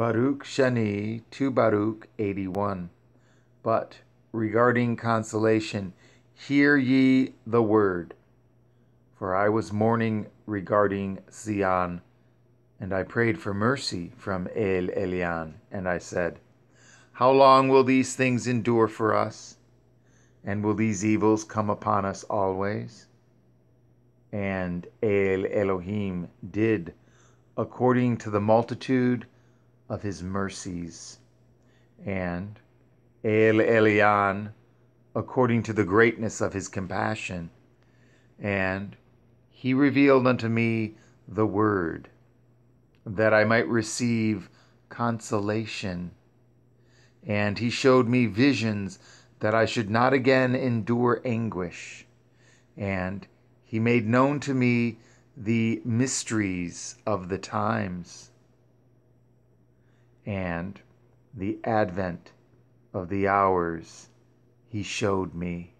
Baruch Shani to Baruch 81. But regarding consolation, hear ye the word. For I was mourning regarding Zion, and I prayed for mercy from El Elyon, and I said, How long will these things endure for us? And will these evils come upon us always? And El Elohim did according to the multitude of his mercies. And El Elyon, according to the greatness of his compassion. And he revealed unto me the word, that I might receive consolation. And he showed me visions that I should not again endure anguish. And he made known to me the mysteries of the times, and the advent of the hours he showed me.